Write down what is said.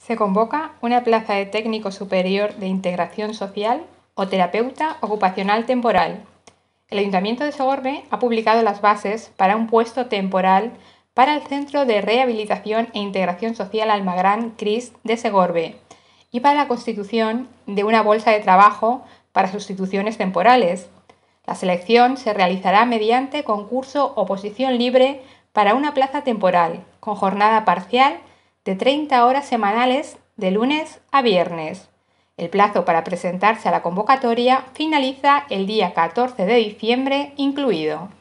Se convoca una plaza de técnico superior de integración social o terapeuta ocupacional temporal. El Ayuntamiento de Segorbe ha publicado las bases para un puesto temporal para el Centro de Rehabilitación e Integración Social Almagrán CRIS de Segorbe y para la constitución de una bolsa de trabajo para sustituciones temporales. La selección se realizará mediante concurso o posición libre para una plaza temporal, con jornada parcial de 30 horas semanales de lunes a viernes. El plazo para presentarse a la convocatoria finaliza el día 14 de diciembre incluido.